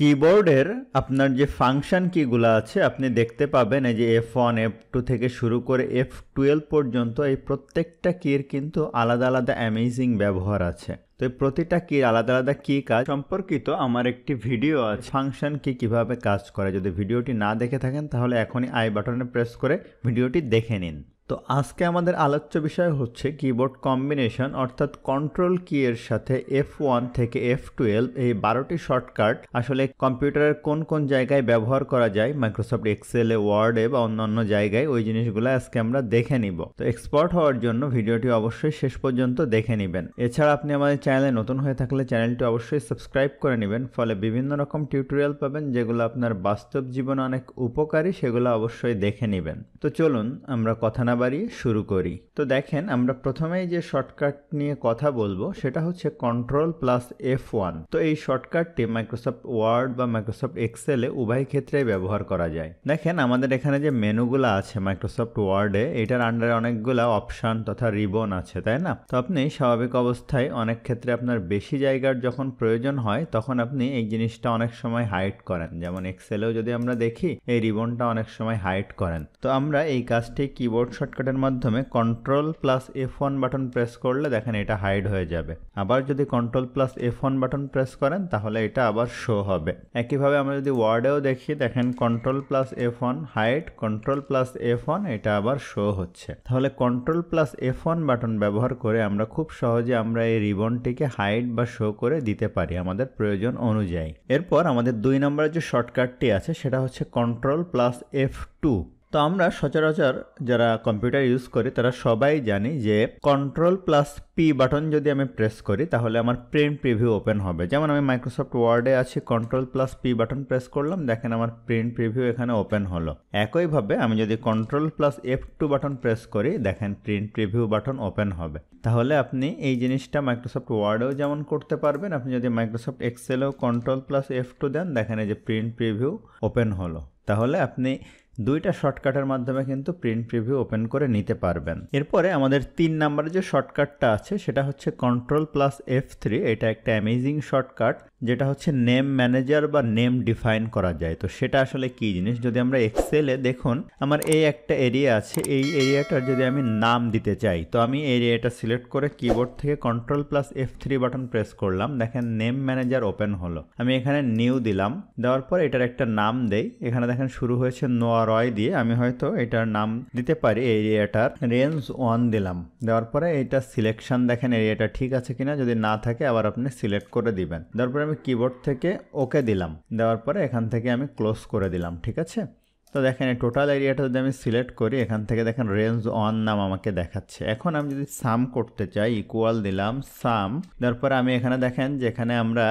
কিবোর্ডের আপনার যে ফাংশান কিগুলো আছে আপনি দেখতে পাবেন এই যে এফ ওয়ান এফ টু থেকে শুরু করে এফ টুয়েলভ পর্যন্ত এই প্রত্যেকটা কির কিন্তু আলাদা আলাদা অ্যামেজিং ব্যবহার আছে তো এই প্রতিটা কির আলাদা আলাদা কি কাজ সম্পর্কিত আমার একটি ভিডিও আছে ফাংশন কি কিভাবে কাজ করে যদি ভিডিওটি না দেখে থাকেন তাহলে এখনই আই বাটনে প্রেস করে ভিডিওটি দেখে নিন তো আজকে আমাদের আলোচ্য বিষয় হচ্ছে কিবোর্ড কম্বিনেশন অর্থাৎ কন্ট্রোল কি এর সাথে এফ ওয়ান থেকে এফ টুয়েলভ এই বারোটি শর্টকাট আসলে কম্পিউটারের কোন কোন জায়গায় ব্যবহার করা যায় মাইক্রোসফট এক্সেলে ওয়ার্ডে বা অন্যান্য জায়গায় ওই জিনিসগুলো আজকে আমরা দেখে নিব তো এক্সপার্ট হওয়ার জন্য ভিডিওটি অবশ্যই শেষ পর্যন্ত দেখে নেবেন এছাড়া আপনি আমাদের চ্যানেলে নতুন হয়ে থাকলে চ্যানেলটি অবশ্যই সাবস্ক্রাইব করে নেবেন ফলে বিভিন্ন রকম টিউটোরিয়াল পাবেন যেগুলো আপনার বাস্তব জীবনে অনেক উপকারী সেগুলো অবশ্যই দেখে নেবেন তো চলুন আমরা কথা না না বাড়িয়ে শুরু করি তো দেখেন আমরা প্রথমেই যে শর্টকাট নিয়ে কথা বলবো সেটা হচ্ছে কন্ট্রোল প্লাস এফ ওয়ান তো এই শর্টকাটটি মাইক্রোসফট ওয়ার্ড বা মাইক্রোসফট এক্সেলে উভয় ক্ষেত্রে ব্যবহার করা যায় দেখেন আমাদের এখানে যে মেনুগুলো আছে মাইক্রোসফট ওয়ার্ডে এটার আন্ডারে অনেকগুলা অপশান তথা রিবন আছে তাই না তো আপনি স্বাভাবিক অবস্থায় অনেক ক্ষেত্রে আপনার বেশি জায়গার যখন প্রয়োজন হয় তখন আপনি এই জিনিসটা অনেক সময় হাইট করেন যেমন এক্সেলেও যদি আমরা দেখি এই রিবনটা অনেক সময় হাইট করেন তো আমরা এই কাজটি কিবোর্ড শর্টকাটের মাধ্যমে control plus F one button press করলে দেখেন এটা হাইড হয়ে যাবে আবার যদি control plus F one button press করেন তাহলে এটা আবার শো হবে একইভাবে আমরা যদি ওয়ার্ডেও দেখি দেখেন control plus F one hide control plus F one এটা আবার শো হচ্ছে তাহলে control plus F one button ব্যবহার করে আমরা খুব সহজে আমরা এই রিবনটিকে হাইড বা শো করে দিতে পারি আমাদের প্রয়োজন অনুযায়ী এরপর আমাদের দুই নম্বরের যে শর্টকাটটি আছে সেটা হচ্ছে কন্ট্রোল প্লাস এফ টু তো আমরা সচরাচর যারা কম্পিউটার ইউজ করি তারা সবাই জানি যে কন্ট্রোল প্লাস পি বাটন যদি আমি প্রেস করি তাহলে আমার প্রিন্ট প্রিভিউ ওপেন হবে যেমন আমি মাইক্রোসফট ওয়ার্ডে আছি control plus P button press করলাম দেখেন আমার প্রিন্ট প্রিভিউ এখানে ওপেন হলো একইভাবে আমি যদি control plus F two button press করি দেখেন প্রিন্ট প্রিভিউ বাটন ওপেন হবে তাহলে আপনি এই জিনিসটা মাইক্রোসফট ওয়ার্ডেও যেমন করতে পারবেন আপনি যদি মাইক্রোসফট এক্সেলেও কন্ট্রোল প্লাস এফ টু দেন দেখেন এই যে প্রিন্ট প্রিভিউ ওপেন হলো তাহলে আপনি দুইটা শর্টকাটের মাধ্যমে কিন্তু প্রিন্ট প্রিভিউ ওপেন করে নিতে পারবেন এরপরে আমাদের তিন নাম্বারে যে শর্টকাটটা আছে সেটা হচ্ছে কন্ট্রোল প্লাস এফ থ্রি এটা একটা অ্যামেজিং শর্টকাট যেটা হচ্ছে নেম ম্যানেজার বা নেম ডিফাইন করা যায় তো সেটা আসলে কি জিনিস যদি আমরা এক্সেলে দেখুন আমার এই একটা এরিয়া আছে এই এরিয়াটার যদি আমি নাম দিতে চাই তো আমি এরিয়াটা সিলেক্ট করে কিবোর্ড থেকে control plus F three button press করলাম দেখেন নেম ম্যানেজার ওপেন হলো আমি এখানে নিউ দিলাম দেওয়ার পর এটার একটা নাম দেই এখানে দেখেন শুরু হয়েছে নোয়ার রয় দিয়ে আমি হয়তো এটার নাম দিতে পারি এরিয়াটার রেঞ্জ ওয়ান দিলাম দেওয়ার পরে এটা সিলেকশন দেখেন এরিয়াটা ঠিক আছে কিনা যদি না থাকে আবার আপনি সিলেক্ট করে দিবেন দেওয়ার পরে আমি কিবোর্ড থেকে ওকে দিলাম দেওয়ার পরে এখান থেকে আমি ক্লোজ করে দিলাম ঠিক আছে তো দেখেন এই টোটাল এরিয়াটা যদি আমি সিলেক্ট করি এখান থেকে দেখেন রেঞ্জ ওয়ান নাম আমাকে দেখাচ্ছে এখন আমি যদি সাম করতে চাই ইকুয়াল দিলাম সাম তারপর আমি এখানে দেখেন যেখানে আমরা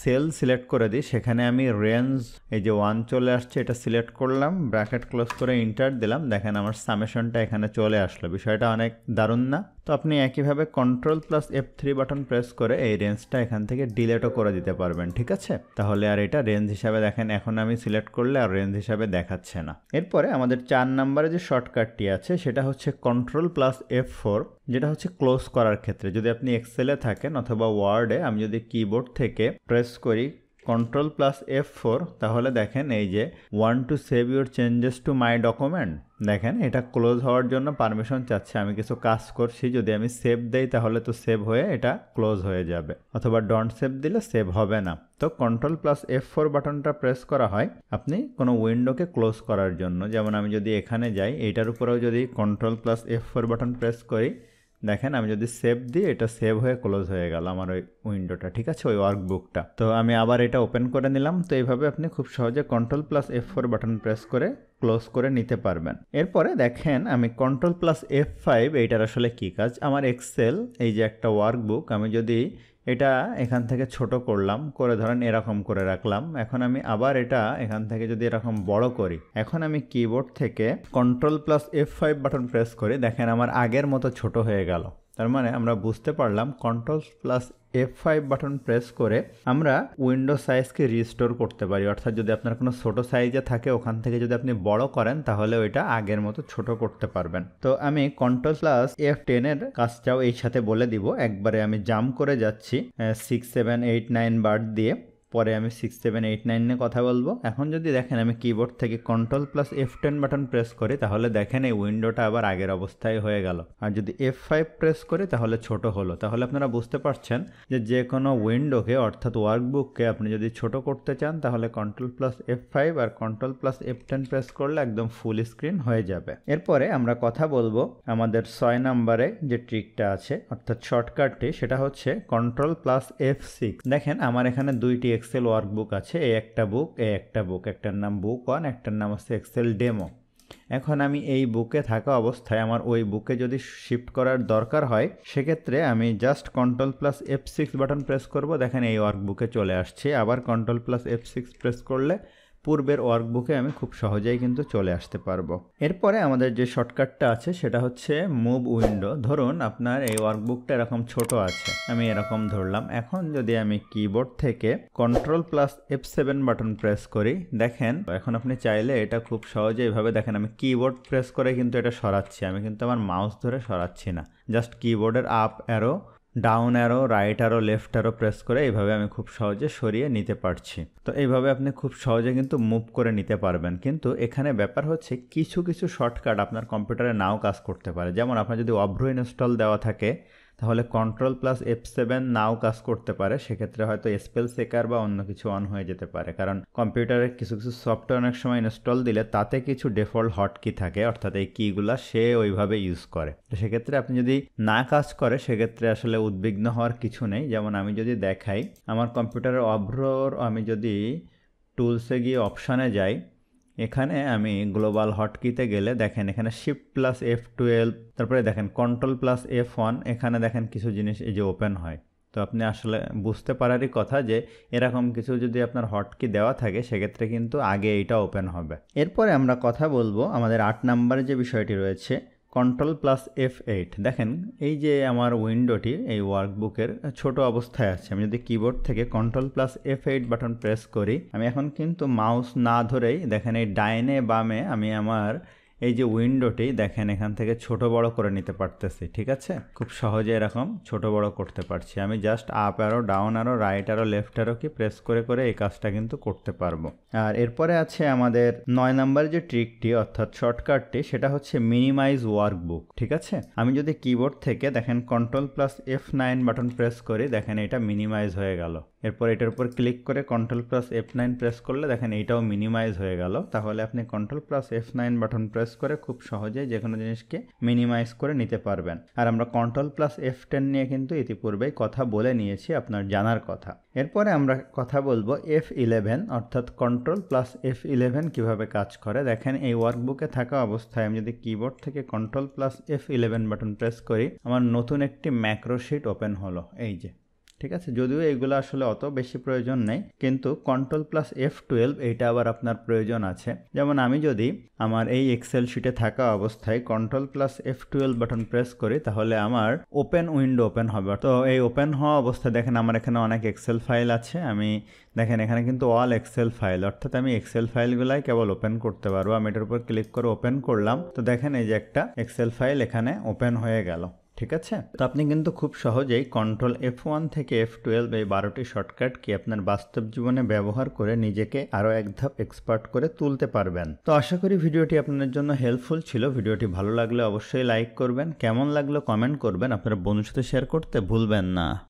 সেল সিলেক্ট করে দিই সেখানে আমি রেঞ্জ এই যে ওয়ান চলে আসছে এটা সিলেক্ট করলাম ব্র্যাকেট ক্লোজ করে ইন্টার দিলাম দেখেন আমার সামেশনটা এখানে চলে আসলো বিষয়টা অনেক দারুণ না তো আপনি একইভাবে control plus F three button press করে এই রেঞ্জটা এখান থেকে ডিলেটও করে দিতে পারবেন ঠিক আছে তাহলে আর এটা রেঞ্জ হিসাবে দেখেন এখন আমি সিলেক্ট করলে আর রেঞ্জ হিসাবে দেখাচ্ছে না এরপরে আমাদের চার নাম্বারে যে শর্টকাটটি আছে সেটা হচ্ছে কন্ট্রোল প্লাস এফ ফোর যেটা হচ্ছে ক্লোজ করার ক্ষেত্রে যদি আপনি এক্সেলে থাকেন অথবা ওয়ার্ডে আমি যদি কিবোর্ড থেকে প্রেস করি কন্ট্রোল প্লাস এফ ফোর তাহলে দেখেন এই যে one two save your changes to my document দেখেন এটা ক্লোজ হওয়ার জন্য পারমিশন চাচ্ছে আমি কিছু কাজ করছি যদি আমি সেভ দেই তাহলে তো সেভ হয়ে এটা ক্লোজ হয়ে যাবে অথবা ডন্ট সেভ দিলে সেভ হবে না তো কন্ট্রোল প্লাস এফ ফোর বাটনটা প্রেস করা হয় আপনি কোনো উইন্ডোকে ক্লোজ করার জন্য যেমন আমি যদি এখানে যাই এটার উপরেও যদি control plus F four button press করি দেখেন আমি যদি সেভ দিই এটা সেভ হয়ে ক্লোজ হয়ে গেল আমার ওই উইন্ডোটা ঠিক আছে ওই ওয়ার্কবুকটা তো আমি আবার এটা ওপেন করে নিলাম তো এইভাবে আপনি খুব সহজে control plus F four button press close ক্লোজ করে নিতে পারবেন এরপরে দেখেন আমি কন্ট্রোল প্লাস এফ ফাইভ এইটার আসলে কী কাজ আমার এক্সেল এই যে একটা ওয়ার্কবুক আমি যদি এটা এখান থেকে ছোট করলাম করে ধরেন এরকম করে রাখলাম এখন আমি আবার এটা এখান থেকে যদি এরকম বড় করি এখন আমি কিবোর্ড থেকে control plus F five button press করি দেখেন আমার আগের মতো ছোট হয়ে গেল তার মানে আমরা বুঝতে পারলাম control plus F five button press করে আমরা উইন্ডো সাইজকে রিস্টোর করতে পারি অর্থাৎ যদি আপনার কোনো ছোটো সাইজে থাকে ওখান থেকে যদি আপনি বড় করেন তাহলে ওইটা আগের মতো ছোট করতে পারবেন তো আমি কন্ট্রোল প্লাস এফ টেনের কাজটাও এই সাথে বলে দিব একবারে আমি জাম্প করে যাচ্ছি সিক্স সেভেন এইট নাইন বার দিয়ে পরে আমি সিক্স সেভেন এইট নাইন নিয়ে কথা বলবো এখন যদি দেখেন আমি কিবোর্ড থেকে control plus F ten button press করি তাহলে দেখেন এই উইন্ডোটা আবার আগের অবস্থায় হয়ে গেল আর যদি এফ ফাইভ প্রেস করি তাহলে ছোট হলো তাহলে আপনারা বুঝতে পারছেন যে যে কোনো উইন্ডোকে অর্থাৎ ওয়ার্কবুককে আপনি যদি ছোট করতে চান তাহলে কন্ট্রোল প্লাস এফ ফাইভ আর control plus F ten press করলে একদম ফুল স্ক্রিন হয়ে যাবে এরপরে আমরা কথা বলবো আমাদের ছয় নাম্বারে যে ট্রিকটা আছে অর্থাৎ শর্টকাটটি সেটা হচ্ছে কন্ট্রোল প্লাস এফ সিক্স দেখেন আমার এখানে দুইটি এক্স এক্সেল ওয়ার্কবুক আছে এ একটা বুক এ একটা বুক একটার নাম বুক ওয়ান একটার নাম হচ্ছে এক্সেল ডেমো এখন আমি এই বুকে থাকা অবস্থায় আমার ওই বুকে যদি শিফট করার দরকার হয় সেক্ষেত্রে আমি just control plus F six button press করব দেখেন এই ওয়ার্কবুকে চলে আসছে আবার control plus F six press করলে পূর্বের ওয়ার্কবুকে আমি খুব সহজেই কিন্তু চলে আসতে পারবো এরপরে আমাদের যে শর্টকাটটা আছে সেটা হচ্ছে মুভ উইন্ডো ধরুন আপনার এই ওয়ার্কবুকটা এরকম ছোট আছে আমি এরকম ধরলাম এখন যদি আমি কিবোর্ড থেকে control plus F seven button press করি দেখেন এখন আপনি চাইলে এটা খুব সহজে এভাবে দেখেন আমি কিবোর্ড প্রেস করে কিন্তু এটা সরাচ্ছি আমি কিন্তু আমার মাউস ধরে সরাচ্ছি না জাস্ট কিবোর্ডের up arrow down arrow right arrow left arrow press করে এইভাবে আমি খুব সহজে সরিয়ে নিতে পারছি তো এইভাবে আপনি খুব সহজে কিন্তু মুভ করে নিতে পারবেন কিন্তু এখানে ব্যাপার হচ্ছে কিছু কিছু শর্টকাট আপনার কম্পিউটারে নাও কাজ করতে পারে যেমন আপনার যদি অভ্র ইনস্টল দেওয়া থাকে তাহলে কন্ট্রোল প্লাস এফ সেভেন নাও কাজ করতে পারে সেক্ষেত্রে হয়তো স্পেল সেকার বা অন্য কিছু অন হয়ে যেতে পারে কারণ কম্পিউটারের কিছু কিছু সফটওয়্যার অনেক সময় ইনস্টল দিলে তাতে কিছু ডেফল্ট হটকি থাকে অর্থাৎ এই কিগুলা সে ওইভাবে ইউজ করে তো সেক্ষেত্রে আপনি যদি না কাজ করে সেক্ষেত্রে আসলে উদ্বিগ্ন হওয়ার কিছু নেই যেমন আমি যদি দেখাই আমার কম্পিউটারের অভ্রর আমি যদি টুলসে গিয়ে অপশানে যাই এখানে আমি গ্লোবাল হটকিতে গেলে দেখেন এখানে শিফট প্লাস এফ টুয়েলভ তারপরে দেখেন কন্ট্রোল প্লাস এফ ওয়ান এখানে দেখেন কিছু জিনিস এই যে ওপেন হয় তো আপনি আসলে বুঝতে পারারই কথা যে এরকম কিছু যদি আপনার হটকি দেওয়া থাকে সেক্ষেত্রে কিন্তু আগে এইটা ওপেন হবে এরপরে আমরা কথা বলবো আমাদের আট নাম্বারে যে বিষয়টি রয়েছে কন্ট্রোল প্লাস এফ এইট দেখেন এই যে আমার উইন্ডোটি এই ওয়ার্কবুকের ছোট অবস্থায় আছে আমি যদি কিবোর্ড থেকে control plus F eight button press করি আমি এখন কিন্তু মাউস না ধরেই দেখেন এই ডাইনে বামে আমি আমার এই যে উইন্ডোটি দেখেন এখান থেকে ছোট বড় করে নিতে পারতেছি ঠিক আছে খুব সহজে এরকম ছোট বড় করতে পারছি আমি just up arrow down arrow right arrow left arrow key press করে করে এই কাজটা কিন্তু করতে পারবো আর এরপরে আছে আমাদের নয় নাম্বার যে ট্রিকটি অর্থাৎ শর্টকাটটি সেটা হচ্ছে মিনিমাইজ ওয়ার্কবুক ঠিক আছে আমি যদি কিবোর্ড থেকে দেখেন control plus F nine button press করি দেখেন এটা মিনিমাইজ হয়ে গেল এরপর এটার উপর ক্লিক করে control plus F nine press করলে দেখেন এইটাও মিনিমাইজ হয়ে গেল তাহলে আপনি control plus F nine button press করে খুব সহজে যে কোনো জিনিসকে মিনিমাইজ করে নিতে পারবেন আর আমরা কন্ট্রোল প্লাস এফ টেন নিয়ে কিন্তু ইতিপূর্বেই কথা বলে নিয়েছি আপনার জানার কথা এরপরে আমরা কথা বলবো এফ ইলেভেন অর্থাৎ কন্ট্রোল প্লাস এফ ইলেভেন কীভাবে কাজ করে দেখেন এই ওয়ার্কবুকে থাকা অবস্থায় আমি যদি কিবোর্ড থেকে control plus F eleven button press করি আমার নতুন একটি ম্যাক্রোশিট ওপেন হলো এই যে ঠিক আছে যদিও এগুলো আসলে অত বেশি প্রয়োজন নেই কিন্তু কন্ট্রোল প্লাস এফ টুয়েলভ এইটা আবার আপনার প্রয়োজন আছে যেমন আমি যদি আমার এই এক্সেল শিটে থাকা অবস্থায় control plus F twelve button press করি তাহলে আমার ওপেন উইন্ডো ওপেন হবে তো এই ওপেন হওয়া অবস্থায় দেখেন আমার এখানে অনেক এক্সেল ফাইল আছে আমি দেখেন এখানে কিন্তু অল এক্সেল ফাইল অর্থাৎ আমি এক্সেল ফাইলগুলাই কেবল ওপেন করতে পারবো আমি এটার উপর ক্লিক করে ওপেন করলাম তো দেখেন এই যে একটা এক্সেল ফাইল এখানে ওপেন হয়ে গেল ঠিক আছে তো আপনি কিন্তু খুব সহজেই কন্ট্রোল এফ ওয়ান থেকে এফ টুয়েলভ এই বারোটি শর্টকাট কি আপনার বাস্তব জীবনে ব্যবহার করে নিজেকে আরও এক ধাপ এক্সপার্ট করে তুলতে পারবেন তো আশা করি ভিডিওটি আপনার জন্য হেল্পফুল ছিল ভিডিওটি ভালো লাগলে অবশ্যই লাইক করবেন কেমন লাগলো কমেন্ট করবেন আপনার বন্ধুর সাথে শেয়ার করতে ভুলবেন না